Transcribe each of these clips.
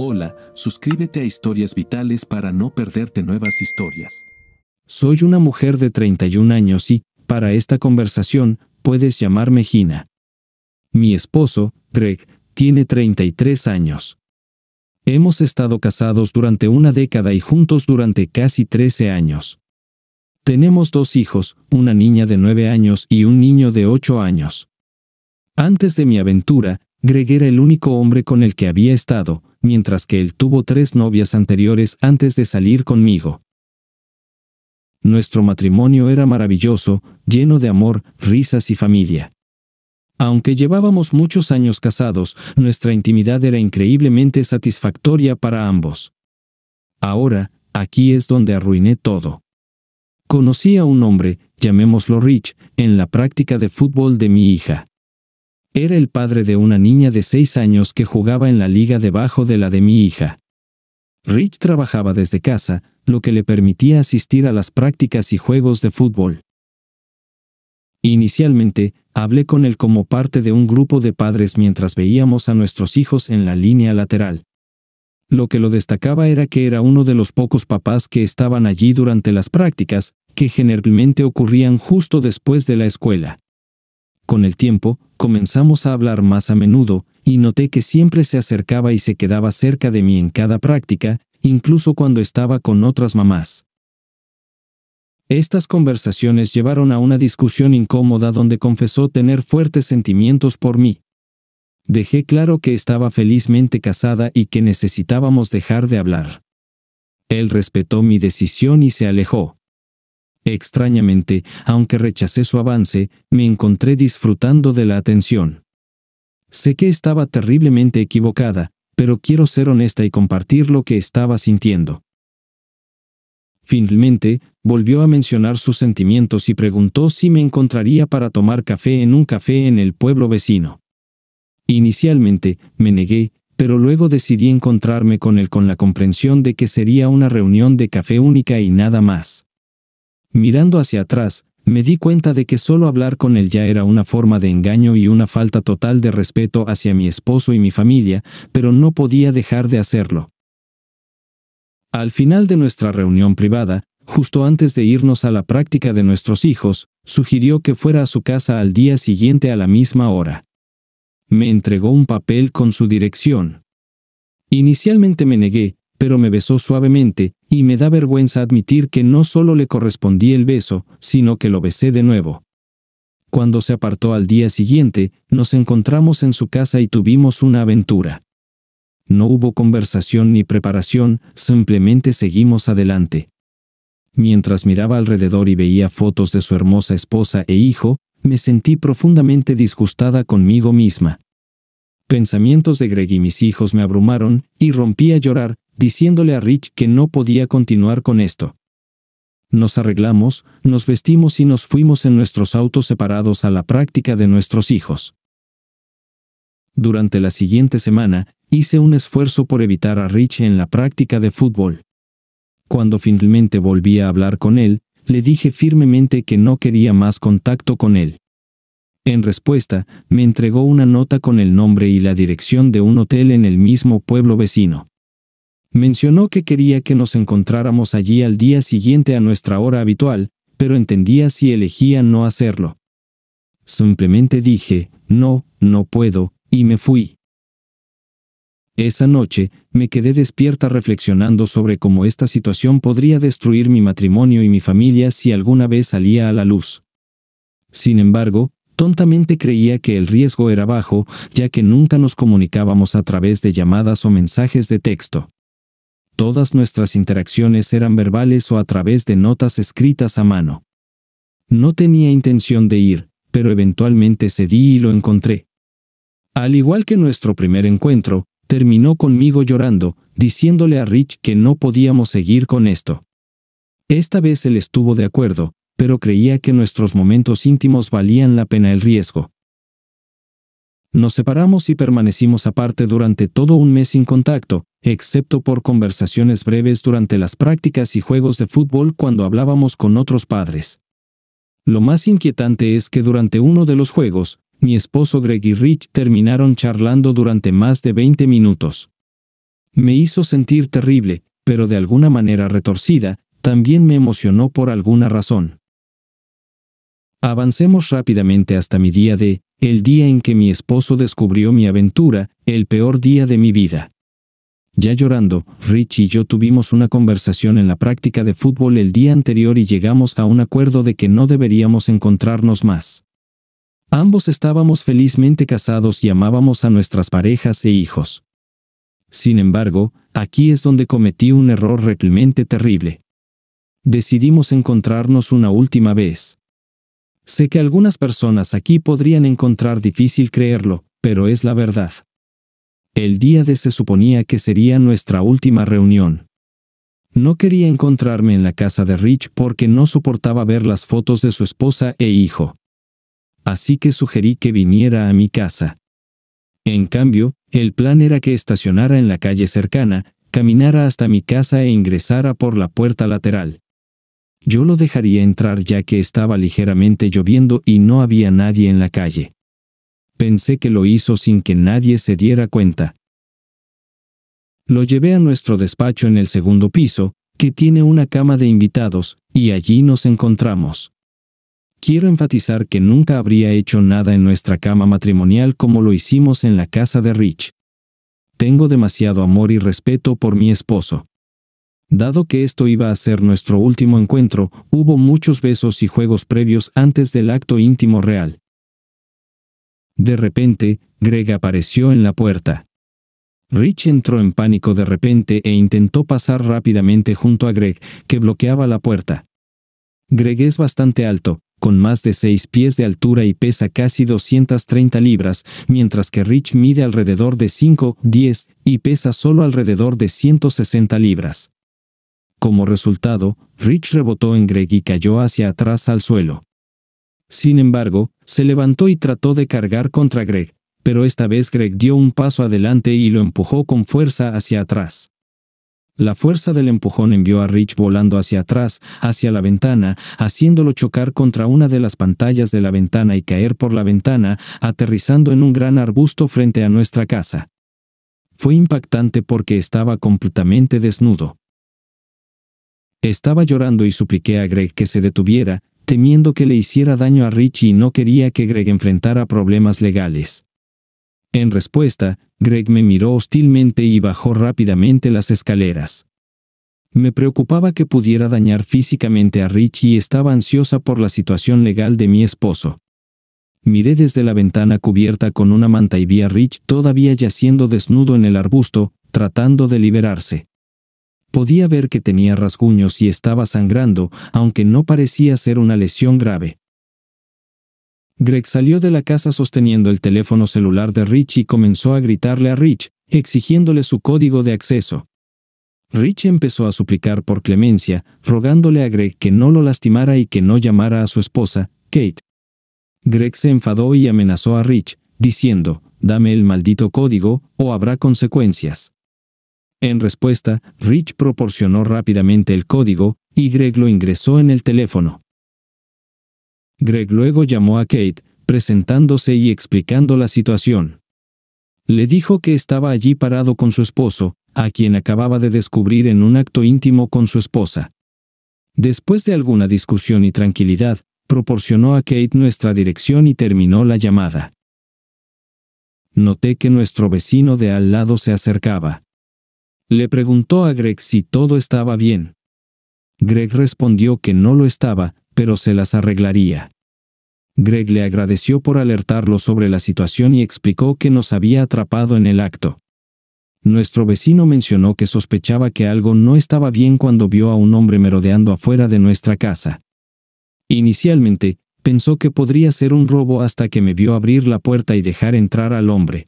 Hola, suscríbete a Historias Vitales para no perderte nuevas historias. Soy una mujer de 31 años y, para esta conversación, puedes llamarme Gina. Mi esposo, Greg, tiene 33 años. Hemos estado casados durante una década y juntos durante casi 13 años. Tenemos dos hijos, una niña de 9 años y un niño de 8 años. Antes de mi aventura, Greg era el único hombre con el que había estado, mientras que él tuvo tres novias anteriores antes de salir conmigo. Nuestro matrimonio era maravilloso, lleno de amor, risas y familia. Aunque llevábamos muchos años casados, nuestra intimidad era increíblemente satisfactoria para ambos. Ahora, aquí es donde arruiné todo. Conocí a un hombre, llamémoslo Rich, en la práctica de fútbol de mi hija. Era el padre de una niña de seis años que jugaba en la liga debajo de la de mi hija. Rich trabajaba desde casa, lo que le permitía asistir a las prácticas y juegos de fútbol. Inicialmente, hablé con él como parte de un grupo de padres mientras veíamos a nuestros hijos en la línea lateral. Lo que lo destacaba era que era uno de los pocos papás que estaban allí durante las prácticas, que generalmente ocurrían justo después de la escuela. Con el tiempo, comenzamos a hablar más a menudo, y noté que siempre se acercaba y se quedaba cerca de mí en cada práctica, incluso cuando estaba con otras mamás. Estas conversaciones llevaron a una discusión incómoda donde confesó tener fuertes sentimientos por mí. Dejé claro que estaba felizmente casada y que necesitábamos dejar de hablar. Él respetó mi decisión y se alejó. Extrañamente, aunque rechacé su avance, me encontré disfrutando de la atención. Sé que estaba terriblemente equivocada, pero quiero ser honesta y compartir lo que estaba sintiendo. Finalmente, volvió a mencionar sus sentimientos y preguntó si me encontraría para tomar café en un café en el pueblo vecino. Inicialmente, me negué, pero luego decidí encontrarme con él con la comprensión de que sería una reunión de café única y nada más. Mirando hacia atrás, me di cuenta de que solo hablar con él ya era una forma de engaño y una falta total de respeto hacia mi esposo y mi familia, pero no podía dejar de hacerlo. Al final de nuestra reunión privada, justo antes de irnos a la práctica de nuestros hijos, sugirió que fuera a su casa al día siguiente a la misma hora. Me entregó un papel con su dirección. Inicialmente me negué, pero me besó suavemente, y me da vergüenza admitir que no solo le correspondí el beso, sino que lo besé de nuevo. Cuando se apartó al día siguiente, nos encontramos en su casa y tuvimos una aventura. No hubo conversación ni preparación, simplemente seguimos adelante. Mientras miraba alrededor y veía fotos de su hermosa esposa e hijo, me sentí profundamente disgustada conmigo misma. Pensamientos de Greg y mis hijos me abrumaron, y rompí a llorar, diciéndole a Rich que no podía continuar con esto. Nos arreglamos, nos vestimos y nos fuimos en nuestros autos separados a la práctica de nuestros hijos. Durante la siguiente semana, hice un esfuerzo por evitar a Rich en la práctica de fútbol. Cuando finalmente volví a hablar con él, le dije firmemente que no quería más contacto con él. En respuesta, me entregó una nota con el nombre y la dirección de un hotel en el mismo pueblo vecino. Mencionó que quería que nos encontráramos allí al día siguiente a nuestra hora habitual, pero entendía si elegía no hacerlo. Simplemente dije, no, no puedo, y me fui. Esa noche, me quedé despierta reflexionando sobre cómo esta situación podría destruir mi matrimonio y mi familia si alguna vez salía a la luz. Sin embargo, tontamente creía que el riesgo era bajo, ya que nunca nos comunicábamos a través de llamadas o mensajes de texto. Todas nuestras interacciones eran verbales o a través de notas escritas a mano. No tenía intención de ir, pero eventualmente cedí y lo encontré. Al igual que nuestro primer encuentro, terminó conmigo llorando, diciéndole a Rich que no podíamos seguir con esto. Esta vez él estuvo de acuerdo, pero creía que nuestros momentos íntimos valían la pena el riesgo. Nos separamos y permanecimos aparte durante todo un mes sin contacto, excepto por conversaciones breves durante las prácticas y juegos de fútbol cuando hablábamos con otros padres. Lo más inquietante es que durante uno de los juegos, mi esposo Greg y Rich terminaron charlando durante más de 20 minutos. Me hizo sentir terrible, pero de alguna manera retorcida, también me emocionó por alguna razón. Avancemos rápidamente hasta mi día de el día en que mi esposo descubrió mi aventura, el peor día de mi vida. Ya llorando, Rich y yo tuvimos una conversación en la práctica de fútbol el día anterior y llegamos a un acuerdo de que no deberíamos encontrarnos más. Ambos estábamos felizmente casados y amábamos a nuestras parejas e hijos. Sin embargo, aquí es donde cometí un error realmente terrible. Decidimos encontrarnos una última vez. Sé que algunas personas aquí podrían encontrar difícil creerlo, pero es la verdad. El día de se suponía que sería nuestra última reunión. No quería encontrarme en la casa de Rich porque no soportaba ver las fotos de su esposa e hijo. Así que sugerí que viniera a mi casa. En cambio, el plan era que estacionara en la calle cercana, caminara hasta mi casa e ingresara por la puerta lateral. Yo lo dejaría entrar ya que estaba ligeramente lloviendo y no había nadie en la calle. Pensé que lo hizo sin que nadie se diera cuenta. Lo llevé a nuestro despacho en el segundo piso, que tiene una cama de invitados, y allí nos encontramos. Quiero enfatizar que nunca habría hecho nada en nuestra cama matrimonial como lo hicimos en la casa de Rich. Tengo demasiado amor y respeto por mi esposo. Dado que esto iba a ser nuestro último encuentro, hubo muchos besos y juegos previos antes del acto íntimo real. De repente, Greg apareció en la puerta. Rich entró en pánico de repente e intentó pasar rápidamente junto a Greg, que bloqueaba la puerta. Greg es bastante alto, con más de 6 pies de altura y pesa casi 230 libras, mientras que Rich mide alrededor de 5, 10 y pesa solo alrededor de 160 libras. Como resultado, Rich rebotó en Greg y cayó hacia atrás al suelo. Sin embargo, se levantó y trató de cargar contra Greg, pero esta vez Greg dio un paso adelante y lo empujó con fuerza hacia atrás. La fuerza del empujón envió a Rich volando hacia atrás, hacia la ventana, haciéndolo chocar contra una de las pantallas de la ventana y caer por la ventana, aterrizando en un gran arbusto frente a nuestra casa. Fue impactante porque estaba completamente desnudo. Estaba llorando y supliqué a Greg que se detuviera, temiendo que le hiciera daño a Richie y no quería que Greg enfrentara problemas legales. En respuesta, Greg me miró hostilmente y bajó rápidamente las escaleras. Me preocupaba que pudiera dañar físicamente a Richie y estaba ansiosa por la situación legal de mi esposo. Miré desde la ventana cubierta con una manta y vi a Rich todavía yaciendo desnudo en el arbusto, tratando de liberarse. Podía ver que tenía rasguños y estaba sangrando, aunque no parecía ser una lesión grave. Greg salió de la casa sosteniendo el teléfono celular de Rich y comenzó a gritarle a Rich, exigiéndole su código de acceso. Rich empezó a suplicar por clemencia, rogándole a Greg que no lo lastimara y que no llamara a su esposa, Kate. Greg se enfadó y amenazó a Rich, diciendo, dame el maldito código, o habrá consecuencias. En respuesta, Rich proporcionó rápidamente el código, y Greg lo ingresó en el teléfono. Greg luego llamó a Kate, presentándose y explicando la situación. Le dijo que estaba allí parado con su esposo, a quien acababa de descubrir en un acto íntimo con su esposa. Después de alguna discusión y tranquilidad, proporcionó a Kate nuestra dirección y terminó la llamada. Noté que nuestro vecino de al lado se acercaba. Le preguntó a Greg si todo estaba bien. Greg respondió que no lo estaba, pero se las arreglaría. Greg le agradeció por alertarlo sobre la situación y explicó que nos había atrapado en el acto. Nuestro vecino mencionó que sospechaba que algo no estaba bien cuando vio a un hombre merodeando afuera de nuestra casa. Inicialmente, pensó que podría ser un robo hasta que me vio abrir la puerta y dejar entrar al hombre.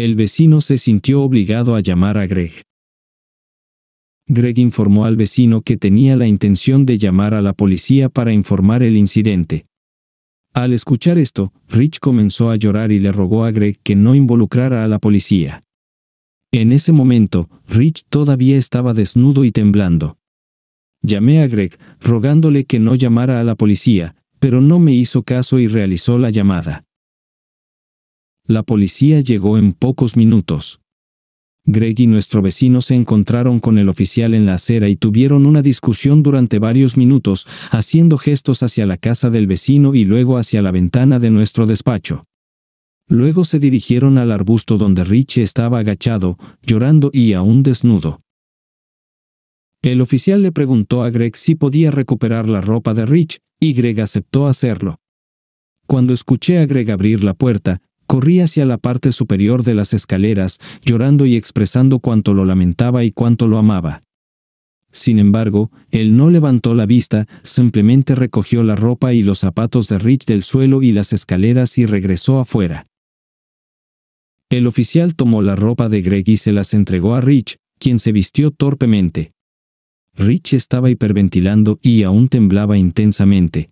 El vecino se sintió obligado a llamar a Greg. Greg informó al vecino que tenía la intención de llamar a la policía para informar el incidente. Al escuchar esto, Rich comenzó a llorar y le rogó a Greg que no involucrara a la policía. En ese momento, Rich todavía estaba desnudo y temblando. Llamé a Greg, rogándole que no llamara a la policía, pero no me hizo caso y realizó la llamada. La policía llegó en pocos minutos. Greg y nuestro vecino se encontraron con el oficial en la acera y tuvieron una discusión durante varios minutos, haciendo gestos hacia la casa del vecino y luego hacia la ventana de nuestro despacho. Luego se dirigieron al arbusto donde Rich estaba agachado, llorando y aún desnudo. El oficial le preguntó a Greg si podía recuperar la ropa de Rich, y Greg aceptó hacerlo. Cuando escuché a Greg abrir la puerta, Corría hacia la parte superior de las escaleras, llorando y expresando cuánto lo lamentaba y cuánto lo amaba. Sin embargo, él no levantó la vista, simplemente recogió la ropa y los zapatos de Rich del suelo y las escaleras y regresó afuera. El oficial tomó la ropa de Greg y se las entregó a Rich, quien se vistió torpemente. Rich estaba hiperventilando y aún temblaba intensamente.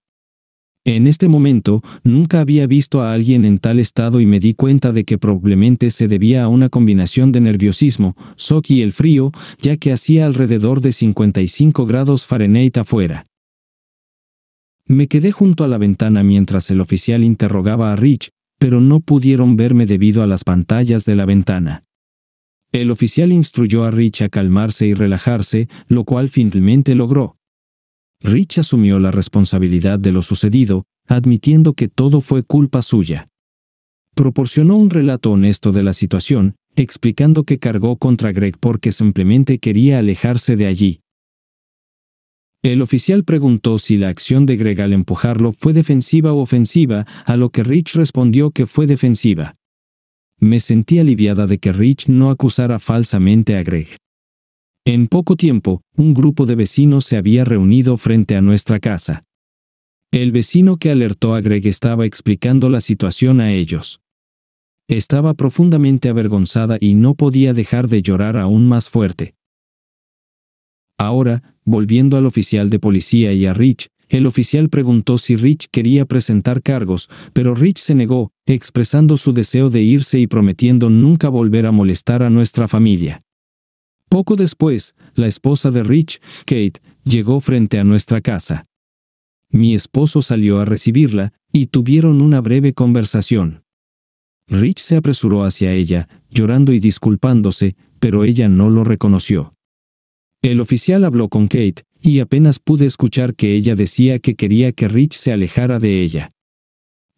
En este momento, nunca había visto a alguien en tal estado y me di cuenta de que probablemente se debía a una combinación de nerviosismo, shock y el frío, ya que hacía alrededor de 55 grados Fahrenheit afuera. Me quedé junto a la ventana mientras el oficial interrogaba a Rich, pero no pudieron verme debido a las pantallas de la ventana. El oficial instruyó a Rich a calmarse y relajarse, lo cual finalmente logró. Rich asumió la responsabilidad de lo sucedido, admitiendo que todo fue culpa suya. Proporcionó un relato honesto de la situación, explicando que cargó contra Greg porque simplemente quería alejarse de allí. El oficial preguntó si la acción de Greg al empujarlo fue defensiva o ofensiva, a lo que Rich respondió que fue defensiva. Me sentí aliviada de que Rich no acusara falsamente a Greg. En poco tiempo, un grupo de vecinos se había reunido frente a nuestra casa. El vecino que alertó a Greg estaba explicando la situación a ellos. Estaba profundamente avergonzada y no podía dejar de llorar aún más fuerte. Ahora, volviendo al oficial de policía y a Rich, el oficial preguntó si Rich quería presentar cargos, pero Rich se negó, expresando su deseo de irse y prometiendo nunca volver a molestar a nuestra familia. Poco después, la esposa de Rich, Kate, llegó frente a nuestra casa. Mi esposo salió a recibirla, y tuvieron una breve conversación. Rich se apresuró hacia ella, llorando y disculpándose, pero ella no lo reconoció. El oficial habló con Kate, y apenas pude escuchar que ella decía que quería que Rich se alejara de ella.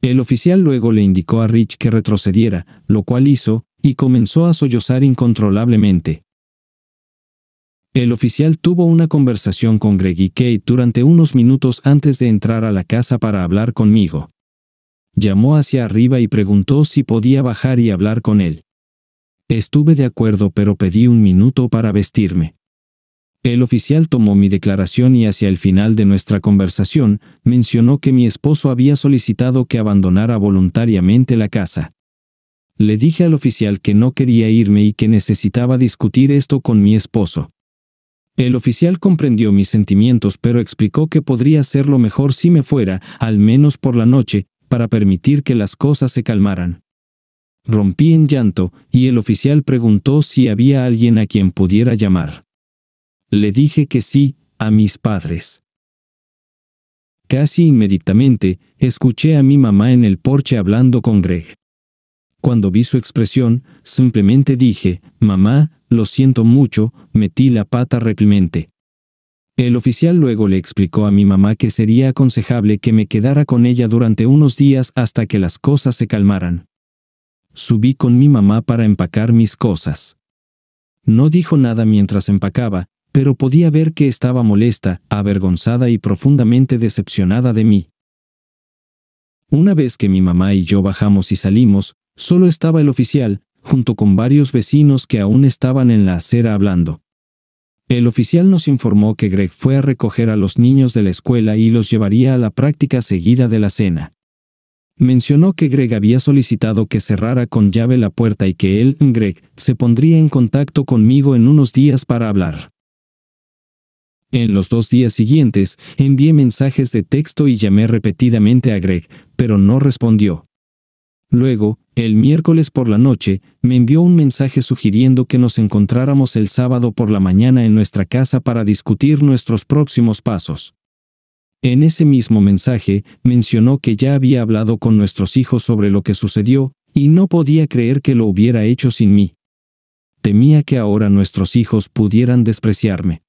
El oficial luego le indicó a Rich que retrocediera, lo cual hizo, y comenzó a sollozar incontrolablemente. El oficial tuvo una conversación con Greg y Kate durante unos minutos antes de entrar a la casa para hablar conmigo. Llamó hacia arriba y preguntó si podía bajar y hablar con él. Estuve de acuerdo pero pedí un minuto para vestirme. El oficial tomó mi declaración y hacia el final de nuestra conversación mencionó que mi esposo había solicitado que abandonara voluntariamente la casa. Le dije al oficial que no quería irme y que necesitaba discutir esto con mi esposo. El oficial comprendió mis sentimientos pero explicó que podría hacerlo mejor si me fuera, al menos por la noche, para permitir que las cosas se calmaran. Rompí en llanto, y el oficial preguntó si había alguien a quien pudiera llamar. Le dije que sí, a mis padres. Casi inmediatamente, escuché a mi mamá en el porche hablando con Greg. Cuando vi su expresión, simplemente dije, mamá, lo siento mucho, metí la pata replemente. El oficial luego le explicó a mi mamá que sería aconsejable que me quedara con ella durante unos días hasta que las cosas se calmaran. Subí con mi mamá para empacar mis cosas. No dijo nada mientras empacaba, pero podía ver que estaba molesta, avergonzada y profundamente decepcionada de mí. Una vez que mi mamá y yo bajamos y salimos, Solo estaba el oficial, junto con varios vecinos que aún estaban en la acera hablando. El oficial nos informó que Greg fue a recoger a los niños de la escuela y los llevaría a la práctica seguida de la cena. Mencionó que Greg había solicitado que cerrara con llave la puerta y que él, Greg, se pondría en contacto conmigo en unos días para hablar. En los dos días siguientes, envié mensajes de texto y llamé repetidamente a Greg, pero no respondió. Luego, el miércoles por la noche, me envió un mensaje sugiriendo que nos encontráramos el sábado por la mañana en nuestra casa para discutir nuestros próximos pasos. En ese mismo mensaje, mencionó que ya había hablado con nuestros hijos sobre lo que sucedió, y no podía creer que lo hubiera hecho sin mí. Temía que ahora nuestros hijos pudieran despreciarme.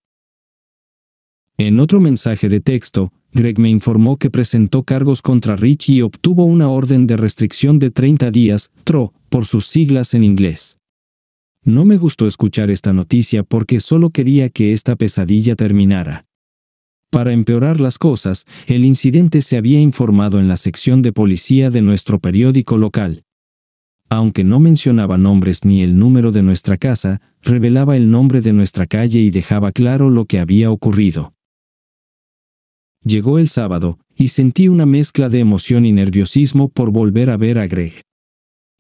En otro mensaje de texto, Greg me informó que presentó cargos contra Rich y obtuvo una orden de restricción de 30 días, TRO, por sus siglas en inglés. No me gustó escuchar esta noticia porque solo quería que esta pesadilla terminara. Para empeorar las cosas, el incidente se había informado en la sección de policía de nuestro periódico local. Aunque no mencionaba nombres ni el número de nuestra casa, revelaba el nombre de nuestra calle y dejaba claro lo que había ocurrido. Llegó el sábado, y sentí una mezcla de emoción y nerviosismo por volver a ver a Greg.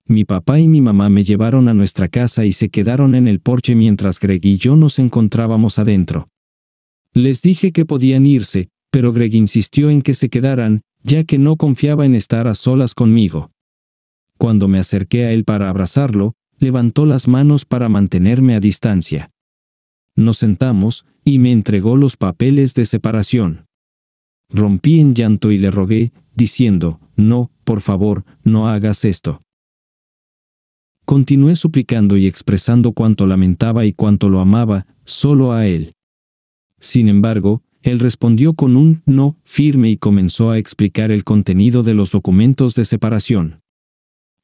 Mi papá y mi mamá me llevaron a nuestra casa y se quedaron en el porche mientras Greg y yo nos encontrábamos adentro. Les dije que podían irse, pero Greg insistió en que se quedaran, ya que no confiaba en estar a solas conmigo. Cuando me acerqué a él para abrazarlo, levantó las manos para mantenerme a distancia. Nos sentamos, y me entregó los papeles de separación. Rompí en llanto y le rogué, diciendo, No, por favor, no hagas esto. Continué suplicando y expresando cuánto lamentaba y cuánto lo amaba, solo a él. Sin embargo, él respondió con un no firme y comenzó a explicar el contenido de los documentos de separación.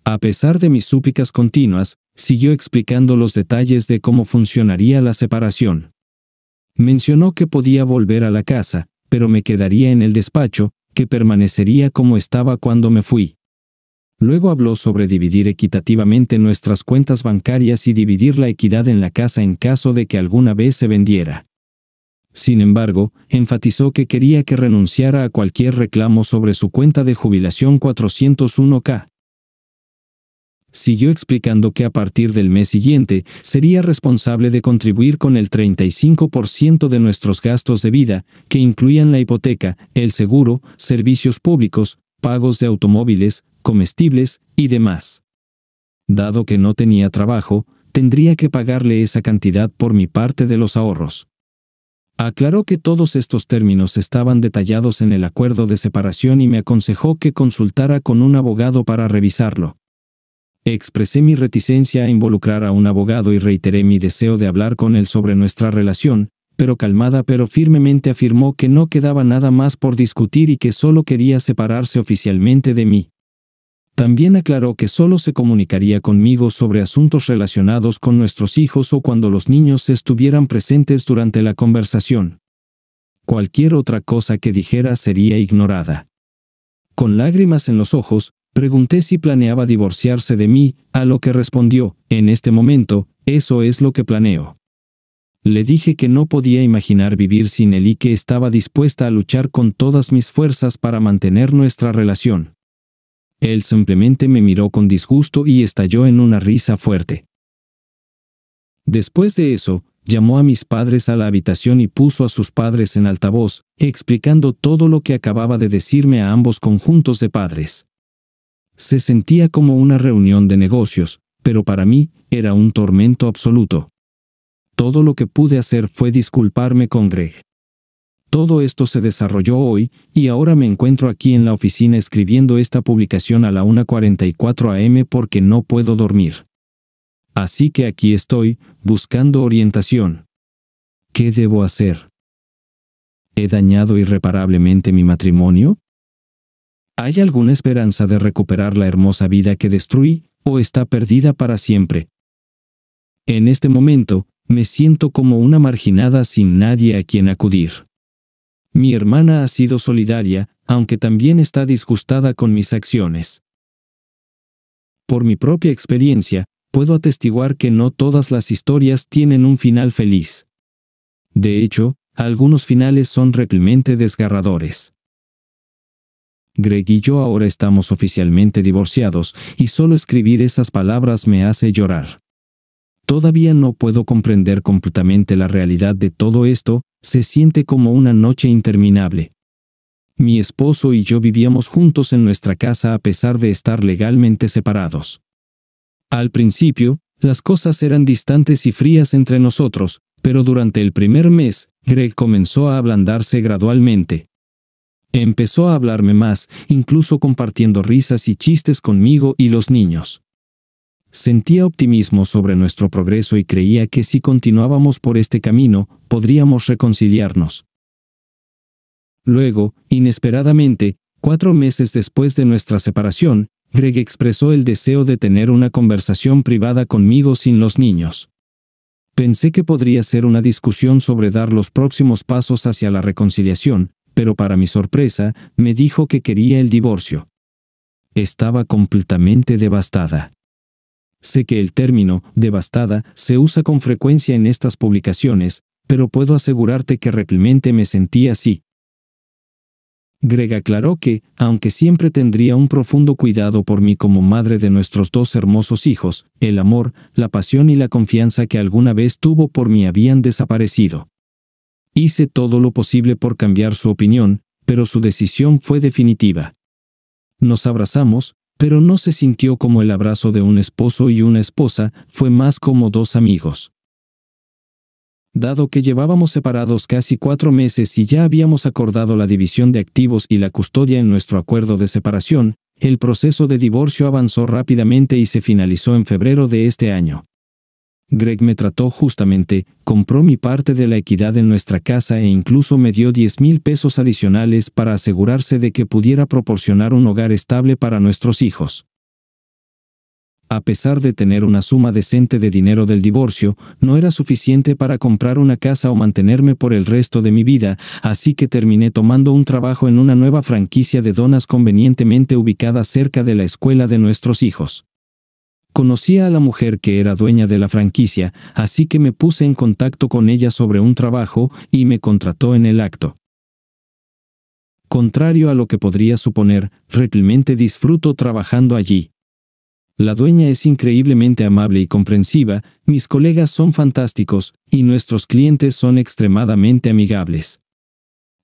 A pesar de mis súplicas continuas, siguió explicando los detalles de cómo funcionaría la separación. Mencionó que podía volver a la casa, pero me quedaría en el despacho, que permanecería como estaba cuando me fui. Luego habló sobre dividir equitativamente nuestras cuentas bancarias y dividir la equidad en la casa en caso de que alguna vez se vendiera. Sin embargo, enfatizó que quería que renunciara a cualquier reclamo sobre su cuenta de jubilación 401k, siguió explicando que a partir del mes siguiente sería responsable de contribuir con el 35% de nuestros gastos de vida, que incluían la hipoteca, el seguro, servicios públicos, pagos de automóviles, comestibles y demás. Dado que no tenía trabajo, tendría que pagarle esa cantidad por mi parte de los ahorros. Aclaró que todos estos términos estaban detallados en el acuerdo de separación y me aconsejó que consultara con un abogado para revisarlo. Expresé mi reticencia a involucrar a un abogado y reiteré mi deseo de hablar con él sobre nuestra relación, pero calmada pero firmemente afirmó que no quedaba nada más por discutir y que solo quería separarse oficialmente de mí. También aclaró que solo se comunicaría conmigo sobre asuntos relacionados con nuestros hijos o cuando los niños estuvieran presentes durante la conversación. Cualquier otra cosa que dijera sería ignorada. Con lágrimas en los ojos, Pregunté si planeaba divorciarse de mí, a lo que respondió, en este momento, eso es lo que planeo. Le dije que no podía imaginar vivir sin él y que estaba dispuesta a luchar con todas mis fuerzas para mantener nuestra relación. Él simplemente me miró con disgusto y estalló en una risa fuerte. Después de eso, llamó a mis padres a la habitación y puso a sus padres en altavoz, explicando todo lo que acababa de decirme a ambos conjuntos de padres. Se sentía como una reunión de negocios, pero para mí era un tormento absoluto. Todo lo que pude hacer fue disculparme con Greg. Todo esto se desarrolló hoy, y ahora me encuentro aquí en la oficina escribiendo esta publicación a la 1.44 am porque no puedo dormir. Así que aquí estoy, buscando orientación. ¿Qué debo hacer? ¿He dañado irreparablemente mi matrimonio? ¿Hay alguna esperanza de recuperar la hermosa vida que destruí o está perdida para siempre? En este momento, me siento como una marginada sin nadie a quien acudir. Mi hermana ha sido solidaria, aunque también está disgustada con mis acciones. Por mi propia experiencia, puedo atestiguar que no todas las historias tienen un final feliz. De hecho, algunos finales son realmente desgarradores. Greg y yo ahora estamos oficialmente divorciados y solo escribir esas palabras me hace llorar. Todavía no puedo comprender completamente la realidad de todo esto, se siente como una noche interminable. Mi esposo y yo vivíamos juntos en nuestra casa a pesar de estar legalmente separados. Al principio, las cosas eran distantes y frías entre nosotros, pero durante el primer mes, Greg comenzó a ablandarse gradualmente, Empezó a hablarme más, incluso compartiendo risas y chistes conmigo y los niños. Sentía optimismo sobre nuestro progreso y creía que si continuábamos por este camino, podríamos reconciliarnos. Luego, inesperadamente, cuatro meses después de nuestra separación, Greg expresó el deseo de tener una conversación privada conmigo sin los niños. Pensé que podría ser una discusión sobre dar los próximos pasos hacia la reconciliación, pero para mi sorpresa, me dijo que quería el divorcio. Estaba completamente devastada. Sé que el término, devastada, se usa con frecuencia en estas publicaciones, pero puedo asegurarte que realmente me sentí así. Greg aclaró que, aunque siempre tendría un profundo cuidado por mí como madre de nuestros dos hermosos hijos, el amor, la pasión y la confianza que alguna vez tuvo por mí habían desaparecido. Hice todo lo posible por cambiar su opinión, pero su decisión fue definitiva. Nos abrazamos, pero no se sintió como el abrazo de un esposo y una esposa, fue más como dos amigos. Dado que llevábamos separados casi cuatro meses y ya habíamos acordado la división de activos y la custodia en nuestro acuerdo de separación, el proceso de divorcio avanzó rápidamente y se finalizó en febrero de este año. Greg me trató justamente, compró mi parte de la equidad en nuestra casa e incluso me dio 10 mil pesos adicionales para asegurarse de que pudiera proporcionar un hogar estable para nuestros hijos. A pesar de tener una suma decente de dinero del divorcio, no era suficiente para comprar una casa o mantenerme por el resto de mi vida, así que terminé tomando un trabajo en una nueva franquicia de donas convenientemente ubicada cerca de la escuela de nuestros hijos. Conocía a la mujer que era dueña de la franquicia, así que me puse en contacto con ella sobre un trabajo y me contrató en el acto. Contrario a lo que podría suponer, realmente disfruto trabajando allí. La dueña es increíblemente amable y comprensiva, mis colegas son fantásticos, y nuestros clientes son extremadamente amigables.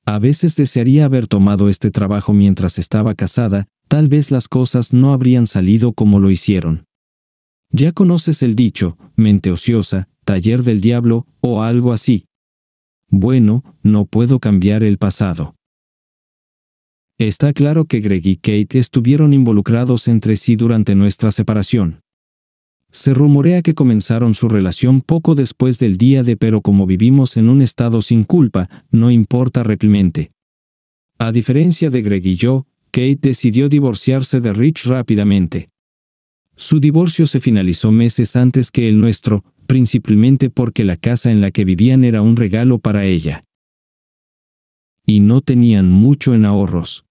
A veces desearía haber tomado este trabajo mientras estaba casada, tal vez las cosas no habrían salido como lo hicieron. Ya conoces el dicho, mente ociosa, taller del diablo, o algo así. Bueno, no puedo cambiar el pasado. Está claro que Greg y Kate estuvieron involucrados entre sí durante nuestra separación. Se rumorea que comenzaron su relación poco después del día de pero como vivimos en un estado sin culpa, no importa realmente. A diferencia de Greg y yo, Kate decidió divorciarse de Rich rápidamente. Su divorcio se finalizó meses antes que el nuestro, principalmente porque la casa en la que vivían era un regalo para ella. Y no tenían mucho en ahorros.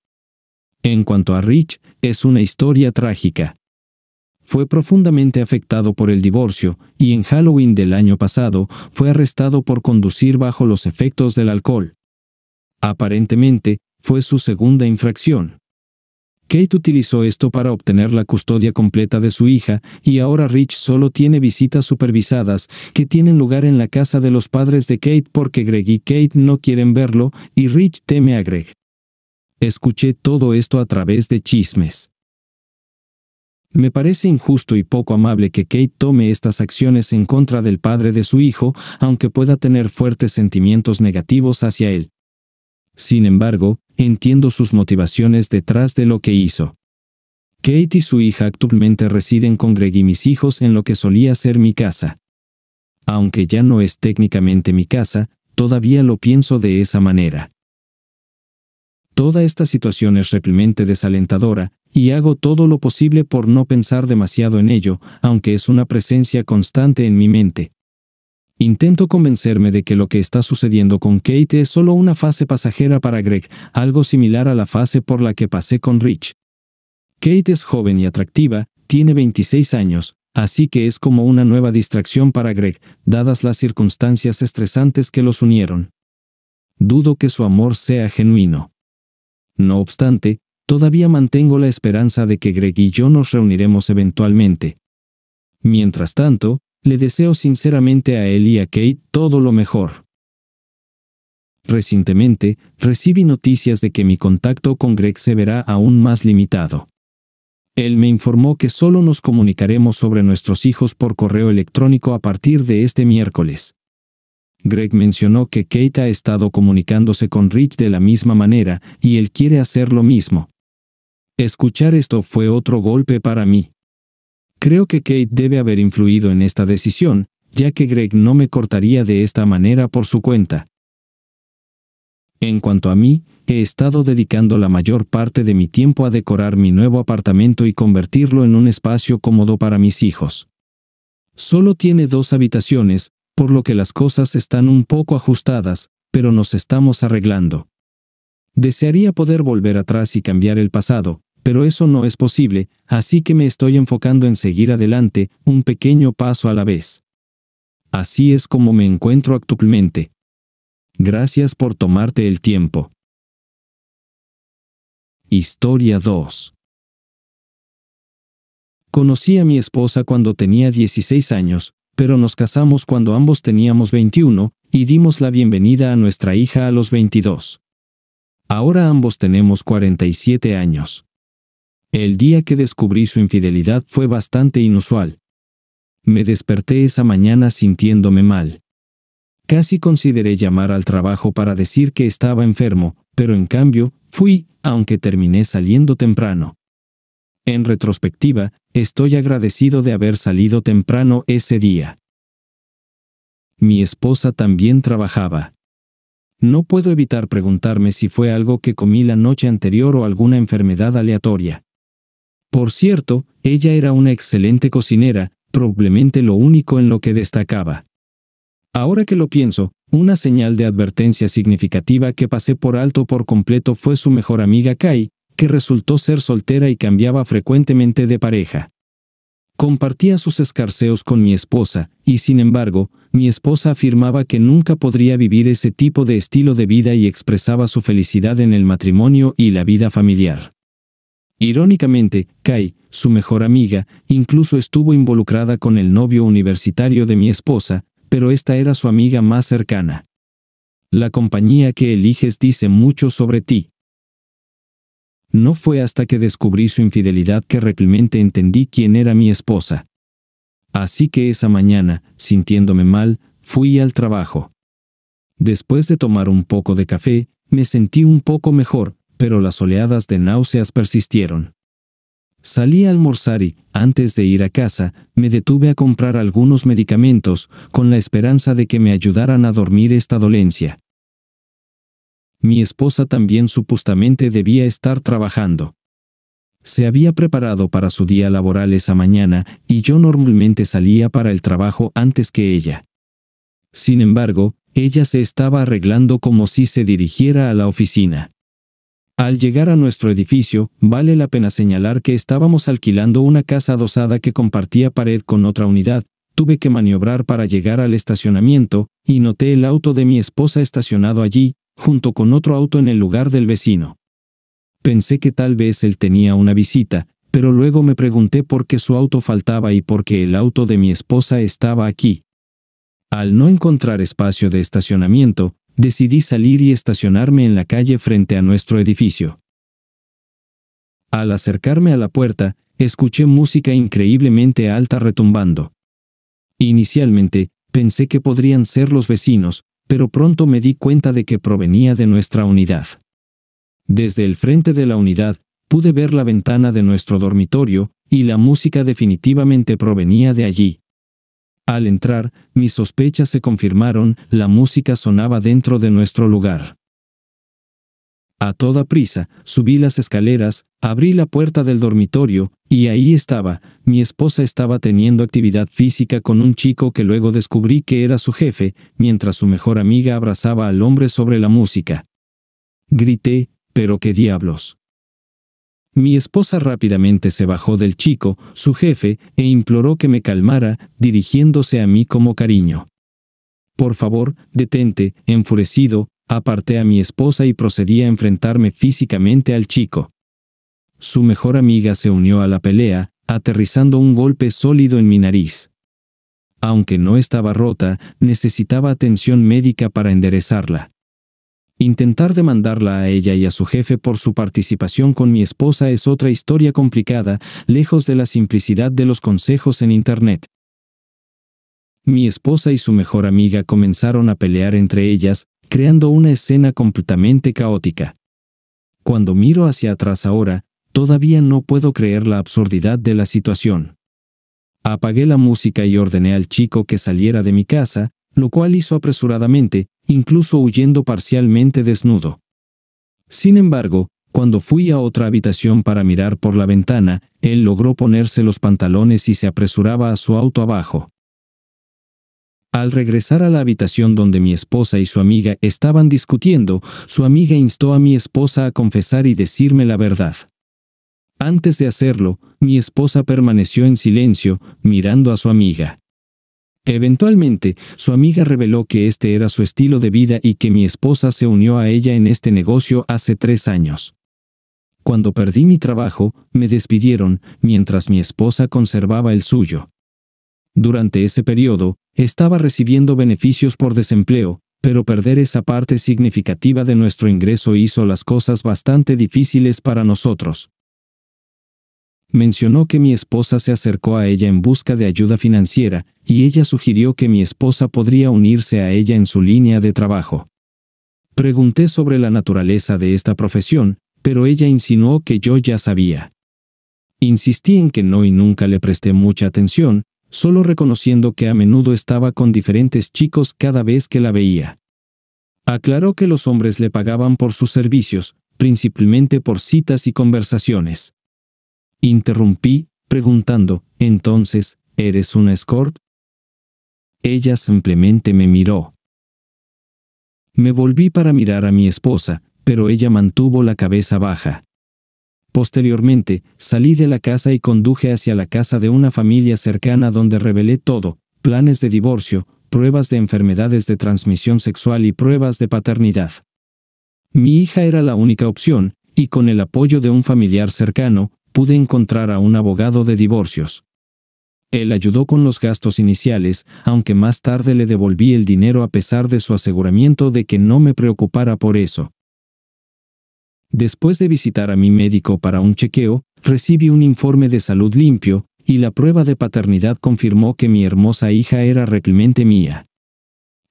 En cuanto a Rich, es una historia trágica. Fue profundamente afectado por el divorcio, y en Halloween del año pasado fue arrestado por conducir bajo los efectos del alcohol. Aparentemente, fue su segunda infracción. Kate utilizó esto para obtener la custodia completa de su hija, y ahora Rich solo tiene visitas supervisadas, que tienen lugar en la casa de los padres de Kate porque Greg y Kate no quieren verlo, y Rich teme a Greg. Escuché todo esto a través de chismes. Me parece injusto y poco amable que Kate tome estas acciones en contra del padre de su hijo, aunque pueda tener fuertes sentimientos negativos hacia él. Sin embargo, Entiendo sus motivaciones detrás de lo que hizo. Kate y su hija actualmente residen con Greg y mis hijos en lo que solía ser mi casa. Aunque ya no es técnicamente mi casa, todavía lo pienso de esa manera. Toda esta situación es replimente desalentadora, y hago todo lo posible por no pensar demasiado en ello, aunque es una presencia constante en mi mente. Intento convencerme de que lo que está sucediendo con Kate es solo una fase pasajera para Greg, algo similar a la fase por la que pasé con Rich. Kate es joven y atractiva, tiene 26 años, así que es como una nueva distracción para Greg, dadas las circunstancias estresantes que los unieron. Dudo que su amor sea genuino. No obstante, todavía mantengo la esperanza de que Greg y yo nos reuniremos eventualmente. Mientras tanto, le deseo sinceramente a él y a Kate todo lo mejor. Recientemente, recibí noticias de que mi contacto con Greg se verá aún más limitado. Él me informó que solo nos comunicaremos sobre nuestros hijos por correo electrónico a partir de este miércoles. Greg mencionó que Kate ha estado comunicándose con Rich de la misma manera, y él quiere hacer lo mismo. Escuchar esto fue otro golpe para mí. Creo que Kate debe haber influido en esta decisión, ya que Greg no me cortaría de esta manera por su cuenta. En cuanto a mí, he estado dedicando la mayor parte de mi tiempo a decorar mi nuevo apartamento y convertirlo en un espacio cómodo para mis hijos. Solo tiene dos habitaciones, por lo que las cosas están un poco ajustadas, pero nos estamos arreglando. Desearía poder volver atrás y cambiar el pasado, pero eso no es posible, así que me estoy enfocando en seguir adelante, un pequeño paso a la vez. Así es como me encuentro actualmente. Gracias por tomarte el tiempo. Historia 2 Conocí a mi esposa cuando tenía 16 años, pero nos casamos cuando ambos teníamos 21, y dimos la bienvenida a nuestra hija a los 22. Ahora ambos tenemos 47 años. El día que descubrí su infidelidad fue bastante inusual. Me desperté esa mañana sintiéndome mal. Casi consideré llamar al trabajo para decir que estaba enfermo, pero en cambio, fui, aunque terminé saliendo temprano. En retrospectiva, estoy agradecido de haber salido temprano ese día. Mi esposa también trabajaba. No puedo evitar preguntarme si fue algo que comí la noche anterior o alguna enfermedad aleatoria. Por cierto, ella era una excelente cocinera, probablemente lo único en lo que destacaba. Ahora que lo pienso, una señal de advertencia significativa que pasé por alto por completo fue su mejor amiga Kai, que resultó ser soltera y cambiaba frecuentemente de pareja. Compartía sus escarceos con mi esposa, y sin embargo, mi esposa afirmaba que nunca podría vivir ese tipo de estilo de vida y expresaba su felicidad en el matrimonio y la vida familiar. Irónicamente, Kai, su mejor amiga, incluso estuvo involucrada con el novio universitario de mi esposa, pero esta era su amiga más cercana. La compañía que eliges dice mucho sobre ti. No fue hasta que descubrí su infidelidad que realmente entendí quién era mi esposa. Así que esa mañana, sintiéndome mal, fui al trabajo. Después de tomar un poco de café, me sentí un poco mejor, pero las oleadas de náuseas persistieron. Salí a almorzar y, antes de ir a casa, me detuve a comprar algunos medicamentos, con la esperanza de que me ayudaran a dormir esta dolencia. Mi esposa también supuestamente debía estar trabajando. Se había preparado para su día laboral esa mañana y yo normalmente salía para el trabajo antes que ella. Sin embargo, ella se estaba arreglando como si se dirigiera a la oficina. Al llegar a nuestro edificio, vale la pena señalar que estábamos alquilando una casa adosada que compartía pared con otra unidad. Tuve que maniobrar para llegar al estacionamiento, y noté el auto de mi esposa estacionado allí, junto con otro auto en el lugar del vecino. Pensé que tal vez él tenía una visita, pero luego me pregunté por qué su auto faltaba y por qué el auto de mi esposa estaba aquí. Al no encontrar espacio de estacionamiento, decidí salir y estacionarme en la calle frente a nuestro edificio. Al acercarme a la puerta, escuché música increíblemente alta retumbando. Inicialmente, pensé que podrían ser los vecinos, pero pronto me di cuenta de que provenía de nuestra unidad. Desde el frente de la unidad, pude ver la ventana de nuestro dormitorio, y la música definitivamente provenía de allí. Al entrar, mis sospechas se confirmaron, la música sonaba dentro de nuestro lugar. A toda prisa, subí las escaleras, abrí la puerta del dormitorio, y ahí estaba, mi esposa estaba teniendo actividad física con un chico que luego descubrí que era su jefe, mientras su mejor amiga abrazaba al hombre sobre la música. Grité, pero qué diablos. Mi esposa rápidamente se bajó del chico, su jefe, e imploró que me calmara, dirigiéndose a mí como cariño. Por favor, detente, enfurecido, aparté a mi esposa y procedí a enfrentarme físicamente al chico. Su mejor amiga se unió a la pelea, aterrizando un golpe sólido en mi nariz. Aunque no estaba rota, necesitaba atención médica para enderezarla. Intentar demandarla a ella y a su jefe por su participación con mi esposa es otra historia complicada, lejos de la simplicidad de los consejos en Internet. Mi esposa y su mejor amiga comenzaron a pelear entre ellas, creando una escena completamente caótica. Cuando miro hacia atrás ahora, todavía no puedo creer la absurdidad de la situación. Apagué la música y ordené al chico que saliera de mi casa, lo cual hizo apresuradamente, incluso huyendo parcialmente desnudo. Sin embargo, cuando fui a otra habitación para mirar por la ventana, él logró ponerse los pantalones y se apresuraba a su auto abajo. Al regresar a la habitación donde mi esposa y su amiga estaban discutiendo, su amiga instó a mi esposa a confesar y decirme la verdad. Antes de hacerlo, mi esposa permaneció en silencio, mirando a su amiga. Eventualmente, su amiga reveló que este era su estilo de vida y que mi esposa se unió a ella en este negocio hace tres años. Cuando perdí mi trabajo, me despidieron, mientras mi esposa conservaba el suyo. Durante ese periodo, estaba recibiendo beneficios por desempleo, pero perder esa parte significativa de nuestro ingreso hizo las cosas bastante difíciles para nosotros mencionó que mi esposa se acercó a ella en busca de ayuda financiera, y ella sugirió que mi esposa podría unirse a ella en su línea de trabajo. Pregunté sobre la naturaleza de esta profesión, pero ella insinuó que yo ya sabía. Insistí en que no y nunca le presté mucha atención, solo reconociendo que a menudo estaba con diferentes chicos cada vez que la veía. Aclaró que los hombres le pagaban por sus servicios, principalmente por citas y conversaciones. Interrumpí, preguntando, entonces, ¿eres una escort? Ella simplemente me miró. Me volví para mirar a mi esposa, pero ella mantuvo la cabeza baja. Posteriormente, salí de la casa y conduje hacia la casa de una familia cercana donde revelé todo, planes de divorcio, pruebas de enfermedades de transmisión sexual y pruebas de paternidad. Mi hija era la única opción, y con el apoyo de un familiar cercano, pude encontrar a un abogado de divorcios. Él ayudó con los gastos iniciales, aunque más tarde le devolví el dinero a pesar de su aseguramiento de que no me preocupara por eso. Después de visitar a mi médico para un chequeo, recibí un informe de salud limpio, y la prueba de paternidad confirmó que mi hermosa hija era realmente mía.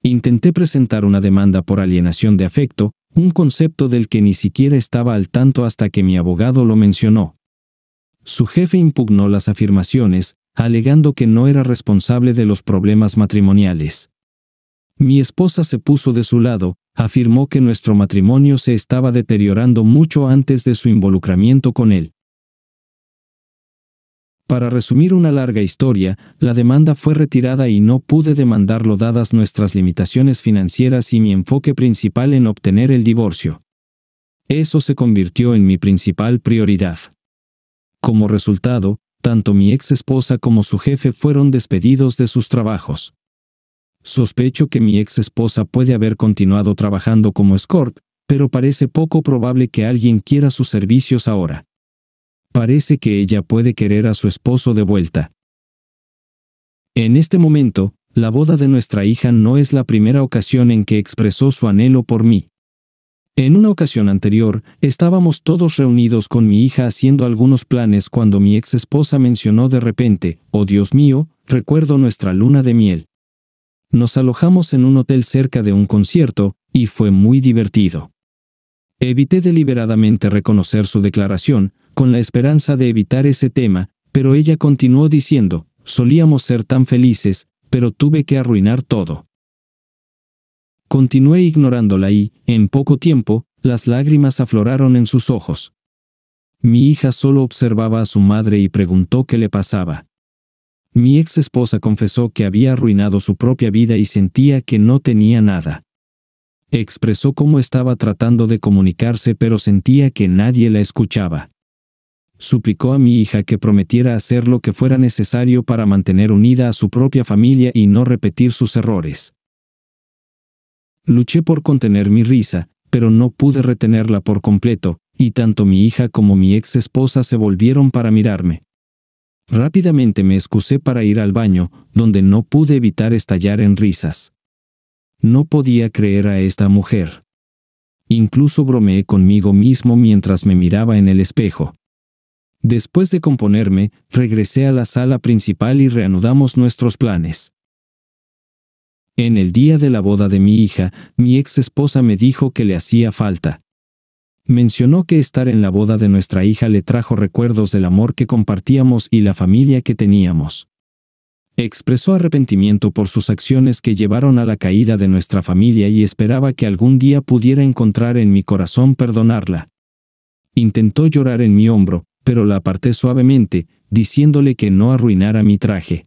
Intenté presentar una demanda por alienación de afecto, un concepto del que ni siquiera estaba al tanto hasta que mi abogado lo mencionó. Su jefe impugnó las afirmaciones, alegando que no era responsable de los problemas matrimoniales. Mi esposa se puso de su lado, afirmó que nuestro matrimonio se estaba deteriorando mucho antes de su involucramiento con él. Para resumir una larga historia, la demanda fue retirada y no pude demandarlo dadas nuestras limitaciones financieras y mi enfoque principal en obtener el divorcio. Eso se convirtió en mi principal prioridad. Como resultado, tanto mi ex esposa como su jefe fueron despedidos de sus trabajos. Sospecho que mi ex esposa puede haber continuado trabajando como escort, pero parece poco probable que alguien quiera sus servicios ahora. Parece que ella puede querer a su esposo de vuelta. En este momento, la boda de nuestra hija no es la primera ocasión en que expresó su anhelo por mí. En una ocasión anterior, estábamos todos reunidos con mi hija haciendo algunos planes cuando mi ex esposa mencionó de repente, oh Dios mío, recuerdo nuestra luna de miel. Nos alojamos en un hotel cerca de un concierto, y fue muy divertido. Evité deliberadamente reconocer su declaración, con la esperanza de evitar ese tema, pero ella continuó diciendo, solíamos ser tan felices, pero tuve que arruinar todo. Continué ignorándola y, en poco tiempo, las lágrimas afloraron en sus ojos. Mi hija solo observaba a su madre y preguntó qué le pasaba. Mi ex esposa confesó que había arruinado su propia vida y sentía que no tenía nada. Expresó cómo estaba tratando de comunicarse pero sentía que nadie la escuchaba. Suplicó a mi hija que prometiera hacer lo que fuera necesario para mantener unida a su propia familia y no repetir sus errores. Luché por contener mi risa, pero no pude retenerla por completo, y tanto mi hija como mi ex esposa se volvieron para mirarme. Rápidamente me excusé para ir al baño, donde no pude evitar estallar en risas. No podía creer a esta mujer. Incluso bromeé conmigo mismo mientras me miraba en el espejo. Después de componerme, regresé a la sala principal y reanudamos nuestros planes. En el día de la boda de mi hija, mi ex esposa me dijo que le hacía falta. Mencionó que estar en la boda de nuestra hija le trajo recuerdos del amor que compartíamos y la familia que teníamos. Expresó arrepentimiento por sus acciones que llevaron a la caída de nuestra familia y esperaba que algún día pudiera encontrar en mi corazón perdonarla. Intentó llorar en mi hombro, pero la aparté suavemente, diciéndole que no arruinara mi traje.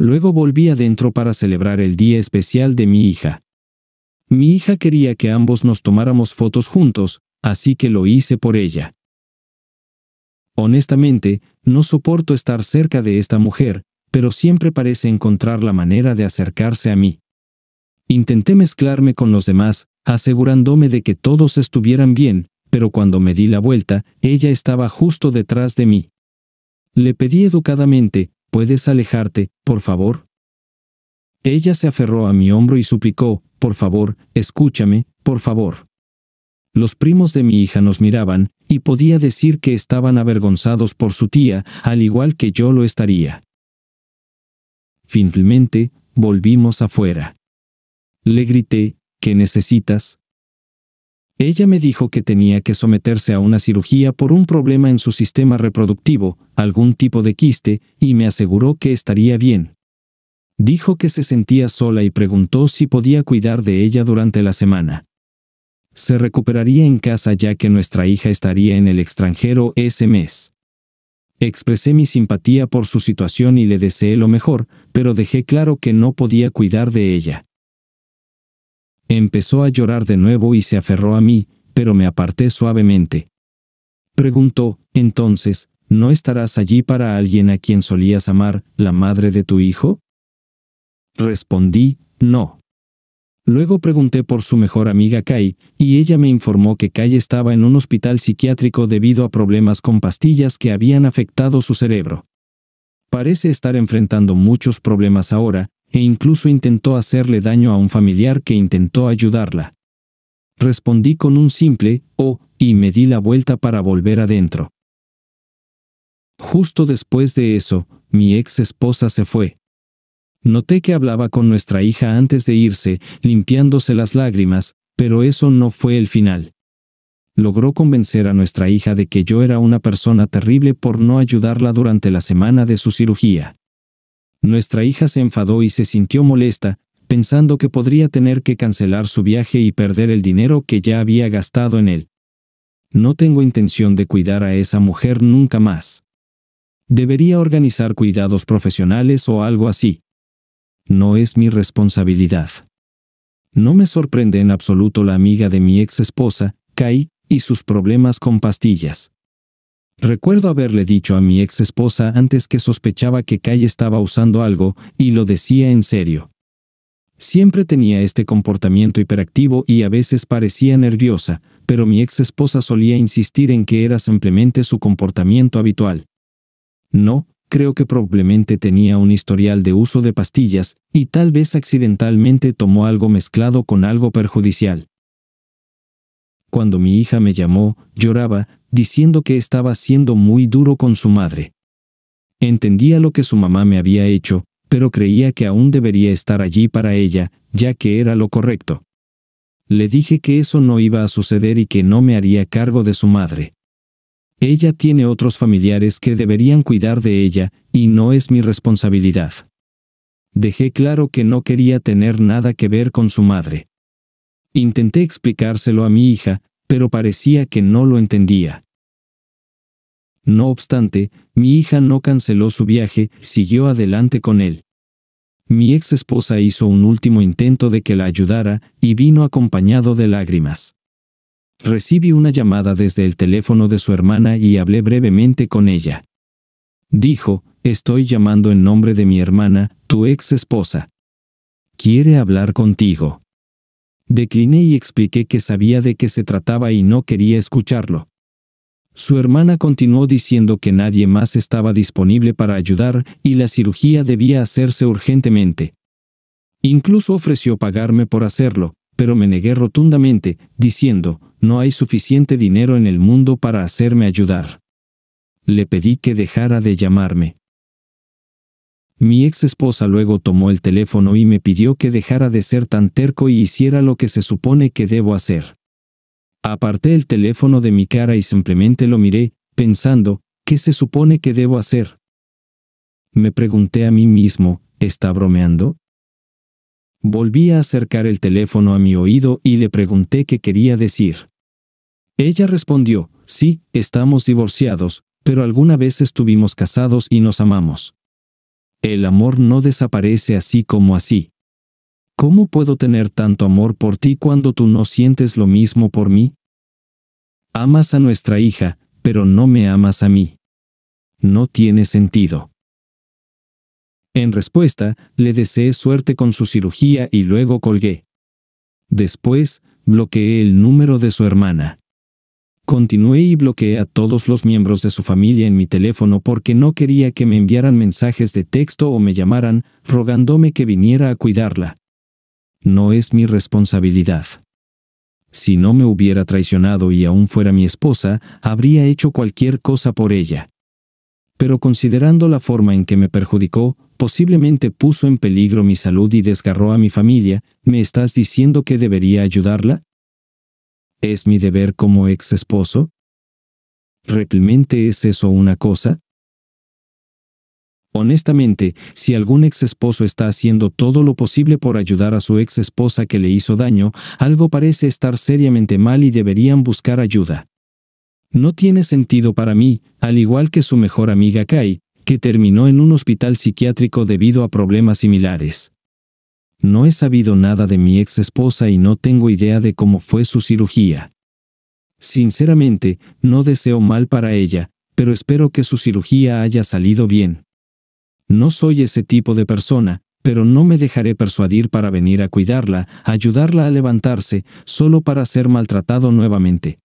Luego volví adentro para celebrar el día especial de mi hija. Mi hija quería que ambos nos tomáramos fotos juntos, así que lo hice por ella. Honestamente, no soporto estar cerca de esta mujer, pero siempre parece encontrar la manera de acercarse a mí. Intenté mezclarme con los demás, asegurándome de que todos estuvieran bien, pero cuando me di la vuelta, ella estaba justo detrás de mí. Le pedí educadamente, ¿Puedes alejarte, por favor? Ella se aferró a mi hombro y suplicó, por favor, escúchame, por favor. Los primos de mi hija nos miraban, y podía decir que estaban avergonzados por su tía, al igual que yo lo estaría. Finalmente, volvimos afuera. Le grité, ¿qué necesitas? Ella me dijo que tenía que someterse a una cirugía por un problema en su sistema reproductivo, algún tipo de quiste, y me aseguró que estaría bien. Dijo que se sentía sola y preguntó si podía cuidar de ella durante la semana. Se recuperaría en casa ya que nuestra hija estaría en el extranjero ese mes. Expresé mi simpatía por su situación y le deseé lo mejor, pero dejé claro que no podía cuidar de ella. Empezó a llorar de nuevo y se aferró a mí, pero me aparté suavemente. Preguntó, entonces, ¿no estarás allí para alguien a quien solías amar, la madre de tu hijo? Respondí, no. Luego pregunté por su mejor amiga Kai, y ella me informó que Kai estaba en un hospital psiquiátrico debido a problemas con pastillas que habían afectado su cerebro. Parece estar enfrentando muchos problemas ahora, e incluso intentó hacerle daño a un familiar que intentó ayudarla. Respondí con un simple, oh, y me di la vuelta para volver adentro. Justo después de eso, mi ex esposa se fue. Noté que hablaba con nuestra hija antes de irse, limpiándose las lágrimas, pero eso no fue el final. Logró convencer a nuestra hija de que yo era una persona terrible por no ayudarla durante la semana de su cirugía. Nuestra hija se enfadó y se sintió molesta, pensando que podría tener que cancelar su viaje y perder el dinero que ya había gastado en él. No tengo intención de cuidar a esa mujer nunca más. Debería organizar cuidados profesionales o algo así. No es mi responsabilidad. No me sorprende en absoluto la amiga de mi ex esposa, Kai, y sus problemas con pastillas. Recuerdo haberle dicho a mi ex esposa antes que sospechaba que Kai estaba usando algo, y lo decía en serio. Siempre tenía este comportamiento hiperactivo y a veces parecía nerviosa, pero mi ex esposa solía insistir en que era simplemente su comportamiento habitual. No, creo que probablemente tenía un historial de uso de pastillas, y tal vez accidentalmente tomó algo mezclado con algo perjudicial. Cuando mi hija me llamó, lloraba, diciendo que estaba siendo muy duro con su madre. Entendía lo que su mamá me había hecho, pero creía que aún debería estar allí para ella, ya que era lo correcto. Le dije que eso no iba a suceder y que no me haría cargo de su madre. Ella tiene otros familiares que deberían cuidar de ella, y no es mi responsabilidad. Dejé claro que no quería tener nada que ver con su madre. Intenté explicárselo a mi hija, pero parecía que no lo entendía. No obstante, mi hija no canceló su viaje, siguió adelante con él. Mi ex esposa hizo un último intento de que la ayudara y vino acompañado de lágrimas. Recibí una llamada desde el teléfono de su hermana y hablé brevemente con ella. Dijo, estoy llamando en nombre de mi hermana, tu ex esposa. Quiere hablar contigo. Decliné y expliqué que sabía de qué se trataba y no quería escucharlo. Su hermana continuó diciendo que nadie más estaba disponible para ayudar y la cirugía debía hacerse urgentemente. Incluso ofreció pagarme por hacerlo, pero me negué rotundamente, diciendo, no hay suficiente dinero en el mundo para hacerme ayudar. Le pedí que dejara de llamarme. Mi ex esposa luego tomó el teléfono y me pidió que dejara de ser tan terco y hiciera lo que se supone que debo hacer. Aparté el teléfono de mi cara y simplemente lo miré, pensando, ¿qué se supone que debo hacer? Me pregunté a mí mismo, ¿está bromeando? Volví a acercar el teléfono a mi oído y le pregunté qué quería decir. Ella respondió, sí, estamos divorciados, pero alguna vez estuvimos casados y nos amamos. El amor no desaparece así como así. ¿Cómo puedo tener tanto amor por ti cuando tú no sientes lo mismo por mí? Amas a nuestra hija, pero no me amas a mí. No tiene sentido. En respuesta, le deseé suerte con su cirugía y luego colgué. Después, bloqueé el número de su hermana. Continué y bloqueé a todos los miembros de su familia en mi teléfono porque no quería que me enviaran mensajes de texto o me llamaran, rogándome que viniera a cuidarla. No es mi responsabilidad. Si no me hubiera traicionado y aún fuera mi esposa, habría hecho cualquier cosa por ella. Pero considerando la forma en que me perjudicó, posiblemente puso en peligro mi salud y desgarró a mi familia, ¿me estás diciendo que debería ayudarla? ¿Es mi deber como ex esposo? ¿Realmente es eso una cosa? Honestamente, si algún ex esposo está haciendo todo lo posible por ayudar a su ex esposa que le hizo daño, algo parece estar seriamente mal y deberían buscar ayuda. No tiene sentido para mí, al igual que su mejor amiga Kai, que terminó en un hospital psiquiátrico debido a problemas similares. No he sabido nada de mi ex esposa y no tengo idea de cómo fue su cirugía. Sinceramente, no deseo mal para ella, pero espero que su cirugía haya salido bien. No soy ese tipo de persona, pero no me dejaré persuadir para venir a cuidarla, ayudarla a levantarse, solo para ser maltratado nuevamente.